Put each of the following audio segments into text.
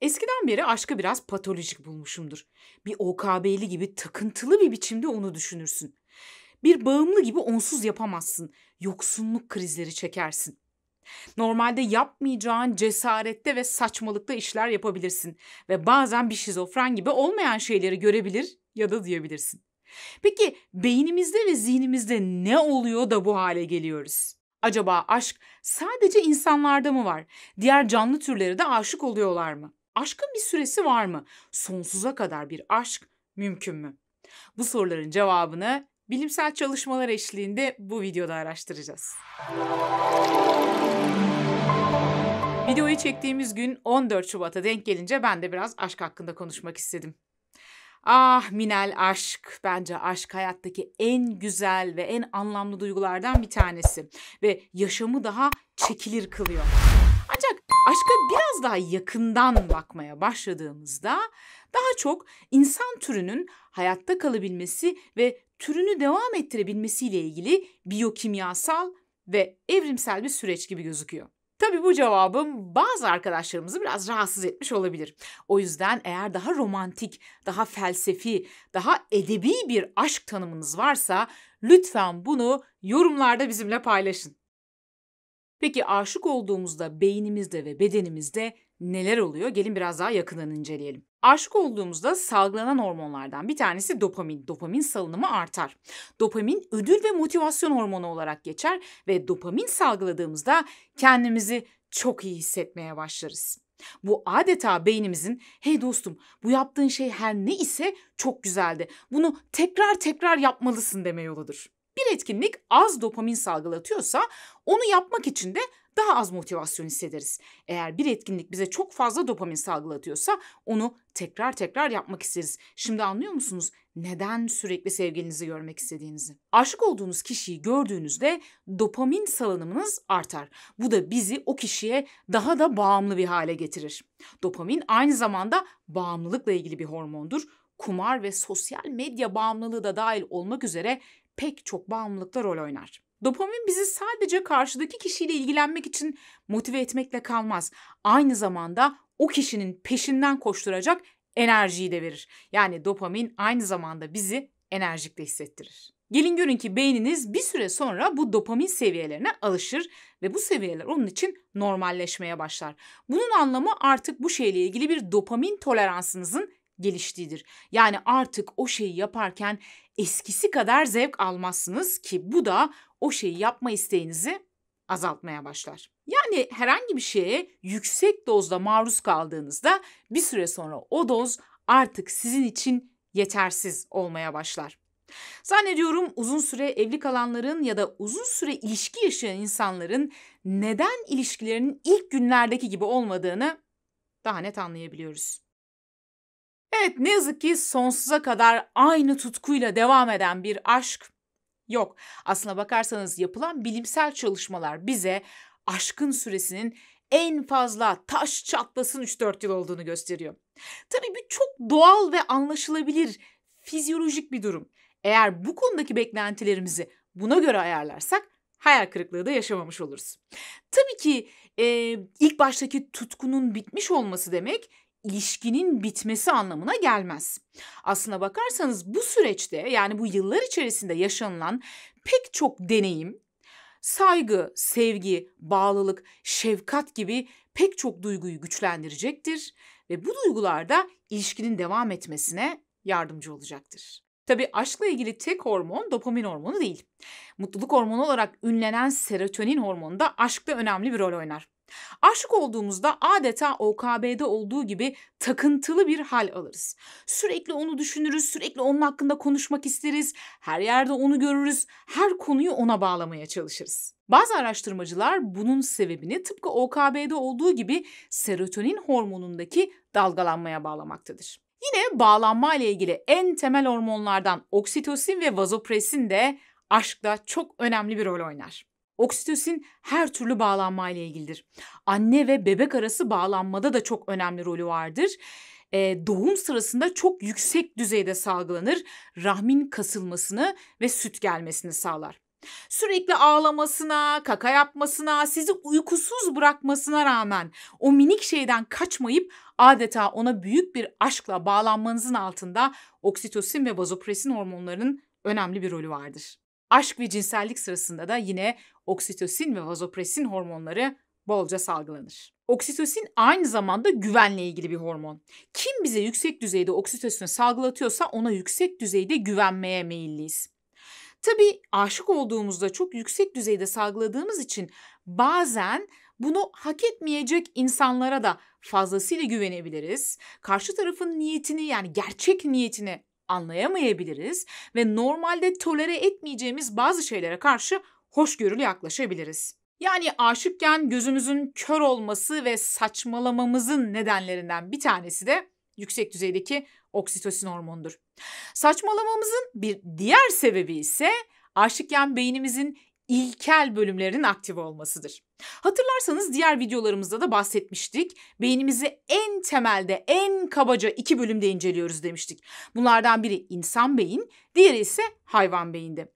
Eskiden beri aşkı biraz patolojik bulmuşumdur. Bir OKB'li gibi takıntılı bir biçimde onu düşünürsün. Bir bağımlı gibi onsuz yapamazsın. Yoksunluk krizleri çekersin. Normalde yapmayacağın cesarette ve saçmalıkta işler yapabilirsin ve bazen bir şizofren gibi olmayan şeyleri görebilir ya da duyabilirsin. Peki beynimizde ve zihnimizde ne oluyor da bu hale geliyoruz? Acaba aşk sadece insanlarda mı var? Diğer canlı türleri de aşık oluyorlar mı? Aşkın bir süresi var mı? Sonsuza kadar bir aşk mümkün mü? Bu soruların cevabını bilimsel çalışmalar eşliğinde bu videoda araştıracağız. Videoyu çektiğimiz gün 14 Şubat'a denk gelince ben de biraz aşk hakkında konuşmak istedim. Ah Minel aşk. Bence aşk hayattaki en güzel ve en anlamlı duygulardan bir tanesi ve yaşamı daha çekilir kılıyor aşka biraz daha yakından bakmaya başladığımızda daha çok insan türünün hayatta kalabilmesi ve türünü devam ettirebilmesiyle ilgili biyokimyasal ve evrimsel bir süreç gibi gözüküyor. Tabii bu cevabım bazı arkadaşlarımızı biraz rahatsız etmiş olabilir. O yüzden eğer daha romantik, daha felsefi, daha edebi bir aşk tanımınız varsa lütfen bunu yorumlarda bizimle paylaşın. Peki aşık olduğumuzda beynimizde ve bedenimizde neler oluyor? Gelin biraz daha yakından inceleyelim. Aşık olduğumuzda salgılanan hormonlardan bir tanesi dopamin. Dopamin salınımı artar. Dopamin ödül ve motivasyon hormonu olarak geçer ve dopamin salgıladığımızda kendimizi çok iyi hissetmeye başlarız. Bu adeta beynimizin hey dostum bu yaptığın şey her ne ise çok güzeldi. Bunu tekrar tekrar yapmalısın deme yoludur bir etkinlik az dopamin salgılatıyorsa onu yapmak için de daha az motivasyon hissederiz. Eğer bir etkinlik bize çok fazla dopamin salgılatıyorsa onu tekrar tekrar yapmak isteriz. Şimdi anlıyor musunuz neden sürekli sevgilinizi görmek istediğinizi? Aşık olduğunuz kişiyi gördüğünüzde dopamin salınımınız artar. Bu da bizi o kişiye daha da bağımlı bir hale getirir. Dopamin aynı zamanda bağımlılıkla ilgili bir hormondur kumar ve sosyal medya bağımlılığı da dahil olmak üzere pek çok bağımlılıkta rol oynar. Dopamin bizi sadece karşıdaki kişiyle ilgilenmek için motive etmekle kalmaz. Aynı zamanda o kişinin peşinden koşturacak enerjiyi de verir. Yani dopamin aynı zamanda bizi enerjik de hissettirir. Gelin görün ki beyniniz bir süre sonra bu dopamin seviyelerine alışır ve bu seviyeler onun için normalleşmeye başlar. Bunun anlamı artık bu şeyle ilgili bir dopamin toleransınızın geliştiğidir. Yani artık o şeyi yaparken eskisi kadar zevk almazsınız ki bu da o şeyi yapma isteğinizi azaltmaya başlar. Yani herhangi bir şeye yüksek dozda maruz kaldığınızda bir süre sonra o doz artık sizin için yetersiz olmaya başlar. Zannediyorum uzun süre evli kalanların ya da uzun süre ilişki yaşayan insanların neden ilişkilerinin ilk günlerdeki gibi olmadığını daha net anlayabiliyoruz. Evet ne yazık ki sonsuza kadar aynı tutkuyla devam eden bir aşk yok. Aslına bakarsanız yapılan bilimsel çalışmalar bize aşkın süresinin en fazla taş çatlasın 3-4 yıl olduğunu gösteriyor. Tabii bu çok doğal ve anlaşılabilir fizyolojik bir durum. Eğer bu konudaki beklentilerimizi buna göre ayarlarsak hayal kırıklığı da yaşamamış oluruz. Tabii ki e, ilk baştaki tutkunun bitmiş olması demek ilişkinin bitmesi anlamına gelmez. Aslına bakarsanız bu süreçte yani bu yıllar içerisinde yaşanılan pek çok deneyim, saygı, sevgi, bağlılık, şefkat gibi pek çok duyguyu güçlendirecektir ve bu duygular da ilişkinin devam etmesine yardımcı olacaktır. Tabi aşkla ilgili tek hormon dopamin hormonu değil. Mutluluk hormonu olarak ünlenen serotonin hormonu da aşkta önemli bir rol oynar. Aşık olduğumuzda adeta OKB'de olduğu gibi takıntılı bir hal alırız. Sürekli onu düşünürüz, sürekli onun hakkında konuşmak isteriz, her yerde onu görürüz, her konuyu ona bağlamaya çalışırız. Bazı araştırmacılar bunun sebebini tıpkı OKB'de olduğu gibi serotonin hormonundaki dalgalanmaya bağlamaktadır. Yine bağlanma ile ilgili en temel hormonlardan oksitosin ve vazopresin de aşkta çok önemli bir rol oynar. Oksitosin her türlü bağlanma ile ilgilidir. Anne ve bebek arası bağlanmada da çok önemli rolü vardır. E, doğum sırasında çok yüksek düzeyde salgılanır, rahmin kasılmasını ve süt gelmesini sağlar. Sürekli ağlamasına, kaka yapmasına, sizi uykusuz bırakmasına rağmen o minik şeyden kaçmayıp adeta ona büyük bir aşkla bağlanmanızın altında oksitosin ve vazopresin hormonlarının önemli bir rolü vardır. Aşk ve cinsellik sırasında da yine oksitosin ve vazopresin hormonları bolca salgılanır. Oksitosin aynı zamanda güvenle ilgili bir hormon. Kim bize yüksek düzeyde oksitosini salgılatıyorsa ona yüksek düzeyde güvenmeye meyilliyiz. Tabi aşık olduğumuzda çok yüksek düzeyde salgıladığımız için bazen bunu hak etmeyecek insanlara da fazlasıyla güvenebiliriz. Karşı tarafın niyetini yani gerçek niyetini anlayamayabiliriz ve normalde tolere etmeyeceğimiz bazı şeylere karşı hoşgörülü yaklaşabiliriz. Yani aşıkken gözümüzün kör olması ve saçmalamamızın nedenlerinden bir tanesi de yüksek düzeydeki oksitosin hormonudur. Saçmalamamızın bir diğer sebebi ise aşıkken beynimizin ilkel bölümlerinin aktif olmasıdır. Hatırlarsanız diğer videolarımızda da bahsetmiştik. Beynimizi en temelde, en kabaca iki bölümde inceliyoruz demiştik. Bunlardan biri insan beyin, diğeri ise hayvan beyinde.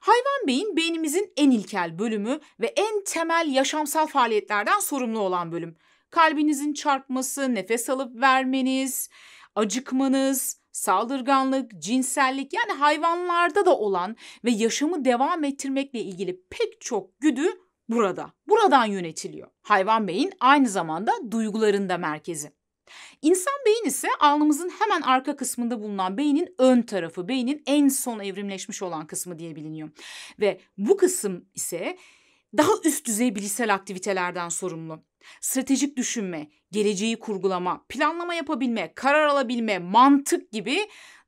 Hayvan beyin beynimizin en ilkel bölümü ve en temel yaşamsal faaliyetlerden sorumlu olan bölüm. Kalbinizin çarpması, nefes alıp vermeniz, acıkmanız, saldırganlık, cinsellik yani hayvanlarda da olan ve yaşamı devam ettirmekle ilgili pek çok güdü burada. Buradan yönetiliyor. Hayvan beyin aynı zamanda duygularında merkezi. İnsan beyin ise alnımızın hemen arka kısmında bulunan beynin ön tarafı, beynin en son evrimleşmiş olan kısmı diye biliniyor. Ve bu kısım ise daha üst düzey bilişsel aktivitelerden sorumlu. Stratejik düşünme, geleceği kurgulama, planlama yapabilme, karar alabilme, mantık gibi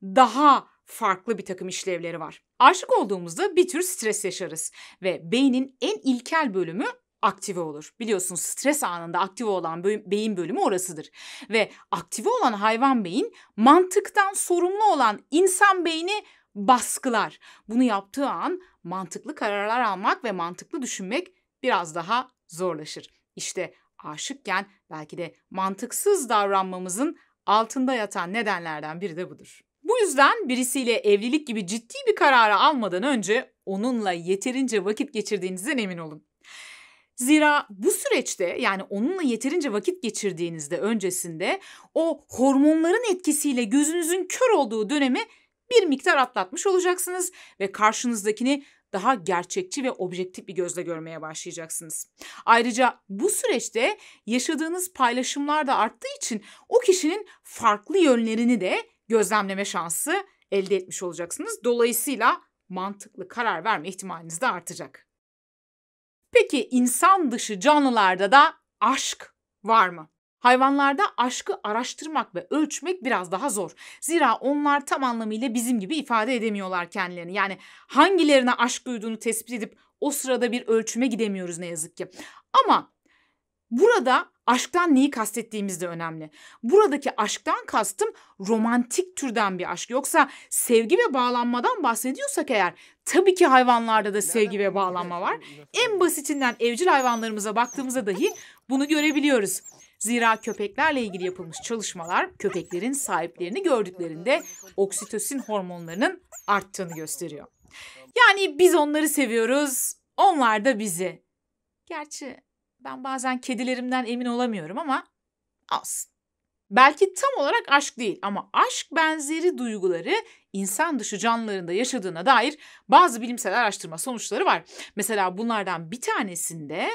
daha farklı bir takım işlevleri var. Aşık olduğumuzda bir tür stres yaşarız ve beynin en ilkel bölümü aktive olur. Biliyorsunuz stres anında aktive olan beyin bölümü orasıdır. Ve aktive olan hayvan beyin mantıktan sorumlu olan insan beyni baskılar. Bunu yaptığı an mantıklı kararlar almak ve mantıklı düşünmek biraz daha zorlaşır. İşte aşıkken belki de mantıksız davranmamızın altında yatan nedenlerden biri de budur. Bu yüzden birisiyle evlilik gibi ciddi bir karara almadan önce onunla yeterince vakit geçirdiğinizden emin olun. Zira bu süreçte yani onunla yeterince vakit geçirdiğinizde öncesinde o hormonların etkisiyle gözünüzün kör olduğu dönemi bir miktar atlatmış olacaksınız ve karşınızdakini daha gerçekçi ve objektif bir gözle görmeye başlayacaksınız. Ayrıca bu süreçte yaşadığınız paylaşımlar da arttığı için o kişinin farklı yönlerini de gözlemleme şansı elde etmiş olacaksınız. Dolayısıyla mantıklı karar verme ihtimaliniz de artacak. Peki insan dışı canlılarda da aşk var mı? Hayvanlarda aşkı araştırmak ve ölçmek biraz daha zor. Zira onlar tam anlamıyla bizim gibi ifade edemiyorlar kendilerini. Yani hangilerine aşk duyduğunu tespit edip o sırada bir ölçüme gidemiyoruz ne yazık ki. Ama Burada aşktan neyi kastettiğimiz de önemli. Buradaki aşktan kastım romantik türden bir aşk. Yoksa sevgi ve bağlanmadan bahsediyorsak eğer tabii ki hayvanlarda da sevgi ve bağlanma var. En basitinden evcil hayvanlarımıza baktığımızda dahi bunu görebiliyoruz. Zira köpeklerle ilgili yapılmış çalışmalar köpeklerin sahiplerini gördüklerinde oksitosin hormonlarının arttığını gösteriyor. Yani biz onları seviyoruz, onlar da bizi. Gerçi ben bazen kedilerimden emin olamıyorum ama az. Belki tam olarak aşk değil ama aşk benzeri duyguları insan dışı canlılarında yaşadığına dair bazı bilimsel araştırma sonuçları var. Mesela bunlardan bir tanesinde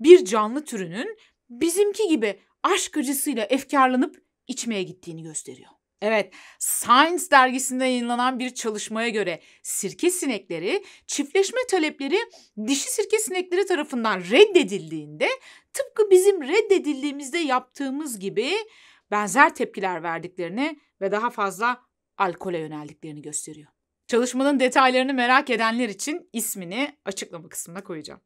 bir canlı türünün bizimki gibi aşk acısıyla efkarlanıp içmeye gittiğini gösteriyor. Evet, Science dergisinde yayınlanan bir çalışmaya göre sirke sinekleri çiftleşme talepleri dişi sirke sinekleri tarafından reddedildiğinde tıpkı bizim reddedildiğimizde yaptığımız gibi benzer tepkiler verdiklerini ve daha fazla alkole yöneldiklerini gösteriyor. Çalışmanın detaylarını merak edenler için ismini açıklama kısmına koyacağım.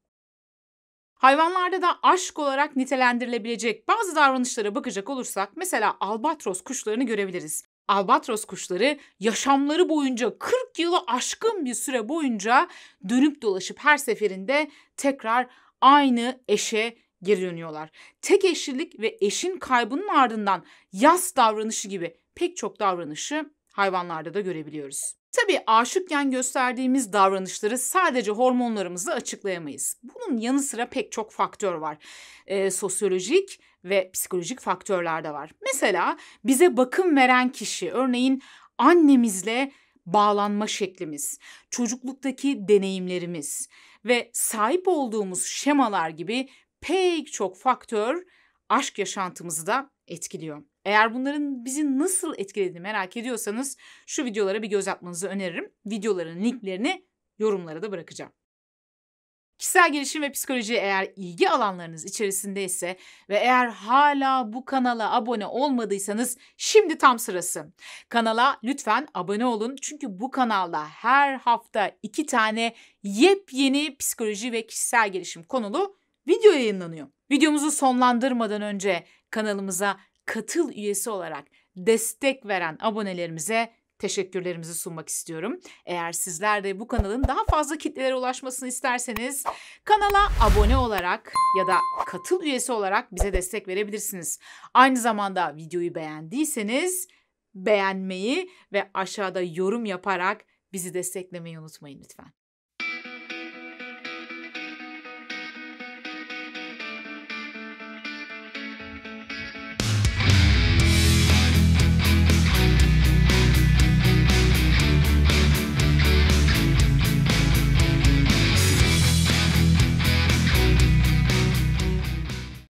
Hayvanlarda da aşk olarak nitelendirilebilecek bazı davranışlara bakacak olursak mesela albatros kuşlarını görebiliriz. Albatros kuşları yaşamları boyunca 40 yılı aşkın bir süre boyunca dönüp dolaşıp her seferinde tekrar aynı eşe geri dönüyorlar. Tek eşlilik ve eşin kaybının ardından yas davranışı gibi pek çok davranışı hayvanlarda da görebiliyoruz. Tabii aşıkken gösterdiğimiz davranışları sadece hormonlarımızla açıklayamayız. Bunun yanı sıra pek çok faktör var. E, sosyolojik ve psikolojik faktörler de var. Mesela bize bakım veren kişi, örneğin annemizle bağlanma şeklimiz, çocukluktaki deneyimlerimiz ve sahip olduğumuz şemalar gibi pek çok faktör aşk yaşantımızı da etkiliyor. Eğer bunların bizi nasıl etkilediğini merak ediyorsanız şu videolara bir göz atmanızı öneririm. Videoların linklerini yorumlara da bırakacağım. Kişisel gelişim ve psikoloji eğer ilgi alanlarınız içerisinde ise ve eğer hala bu kanala abone olmadıysanız şimdi tam sırası. Kanala lütfen abone olun çünkü bu kanalda her hafta iki tane yepyeni psikoloji ve kişisel gelişim konulu video yayınlanıyor. Videomuzu sonlandırmadan önce kanalımıza katıl üyesi olarak destek veren abonelerimize teşekkürlerimizi sunmak istiyorum. Eğer sizler de bu kanalın daha fazla kitlelere ulaşmasını isterseniz kanala abone olarak ya da katıl üyesi olarak bize destek verebilirsiniz. Aynı zamanda videoyu beğendiyseniz beğenmeyi ve aşağıda yorum yaparak bizi desteklemeyi unutmayın lütfen.